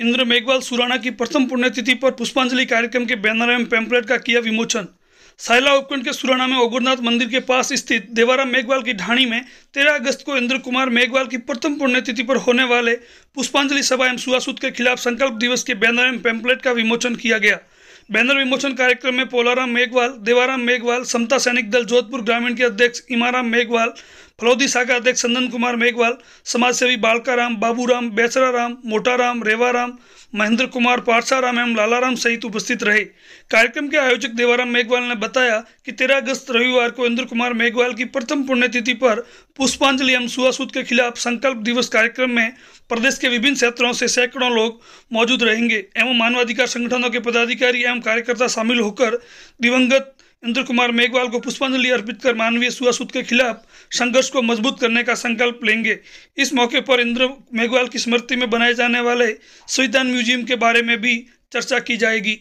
इंद्र मेघवाल सुराना की प्रथम पुण्यतिथि पर पुष्पांजलि कार्यक्रम के बैनर एवं पैम्पलेट का किया विमोचन साइला उपखंड के सुराना में ओगुरनाथ मंदिर के पास स्थित देवाराम मेघवाल की ढाणी में तेरह अगस्त को इंद्र कुमार मेघवाल की प्रथम पुण्यतिथि पर होने वाले पुष्पांजलि सभा एवं सुहासूद के खिलाफ संकल्प दिवस के बैनर एवं पैम्पलेट का विमोचन किया गया बैनर विमोचन कार्यक्रम में पोलाराम मेघवाल देवाराम मेघवाल समता सैनिक दल जोधपुर ग्रामीण के अध्यक्ष इमाराम मेघवाल फलौदी शाखा अध्यक्ष चंदन कुमार मेघवाल समाजसेवी बालकाराम बाबूराम बेसराराम मोटाराम रेवाराम महेंद्र कुमार पारसाराम एवं लालाराम सहित उपस्थित रहे कार्यक्रम के आयोजक देवाराम मेघवाल ने बताया कि तेरह अगस्त रविवार को इंद्र कुमार मेघवाल की प्रथम पुण्यतिथि पर पुष्पांजलि एवं सुहासूद के खिलाफ संकल्प दिवस कार्यक्रम में प्रदेश के विभिन्न क्षेत्रों से सैकड़ों लोग मौजूद रहेंगे एवं मानवाधिकार संगठनों के पदाधिकारी एवं कार्यकर्ता शामिल होकर दिवंगत इंद्र कुमार मेघवाल को पुष्पांजलि अर्पित कर मानवीय छुआछूत के खिलाफ संघर्ष को मजबूत करने का संकल्प लेंगे इस मौके पर इंद्र मेघवाल की स्मृति में बनाए जाने वाले संविधान म्यूजियम के बारे में भी चर्चा की जाएगी